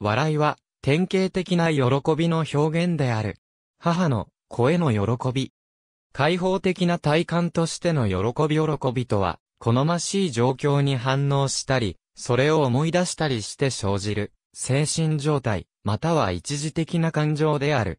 笑いは、典型的な喜びの表現である。母の声の喜び。開放的な体感としての喜び喜びとは、好ましい状況に反応したり、それを思い出したりして生じる、精神状態、または一時的な感情である。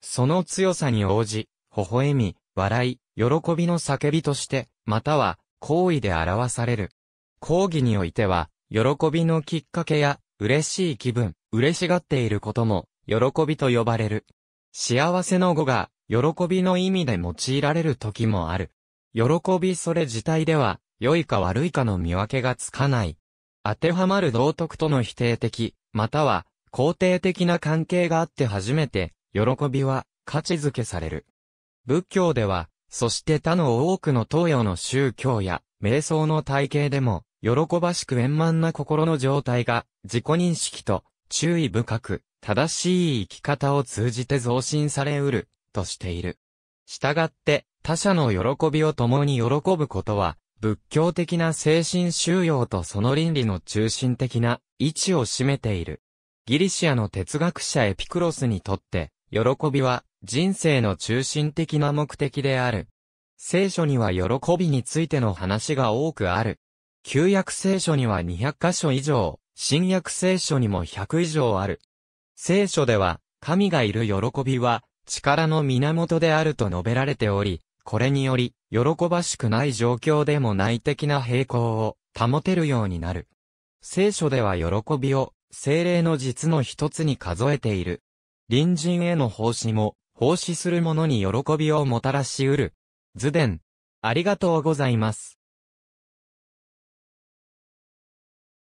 その強さに応じ、微笑み、笑い、喜びの叫びとして、または、行為で表される。講義においては、喜びのきっかけや、嬉しい気分、嬉しがっていることも、喜びと呼ばれる。幸せの語が、喜びの意味で用いられる時もある。喜びそれ自体では、良いか悪いかの見分けがつかない。当てはまる道徳との否定的、または、肯定的な関係があって初めて、喜びは、価値づけされる。仏教では、そして他の多くの東洋の宗教や、瞑想の体系でも、喜ばしく円満な心の状態が、自己認識と、注意深く、正しい生き方を通じて増進されうる、としている。従って、他者の喜びを共に喜ぶことは、仏教的な精神修養とその倫理の中心的な位置を占めている。ギリシアの哲学者エピクロスにとって、喜びは人生の中心的な目的である。聖書には喜びについての話が多くある。旧約聖書には200箇所以上、新約聖書にも100以上ある。聖書では、神がいる喜びは、力の源であると述べられており、これにより、喜ばしくない状況でも内的な平行を保てるようになる。聖書では喜びを、精霊の実の一つに数えている。隣人への奉仕も、奉仕する者に喜びをもたらし得る。図伝。ありがとうございます。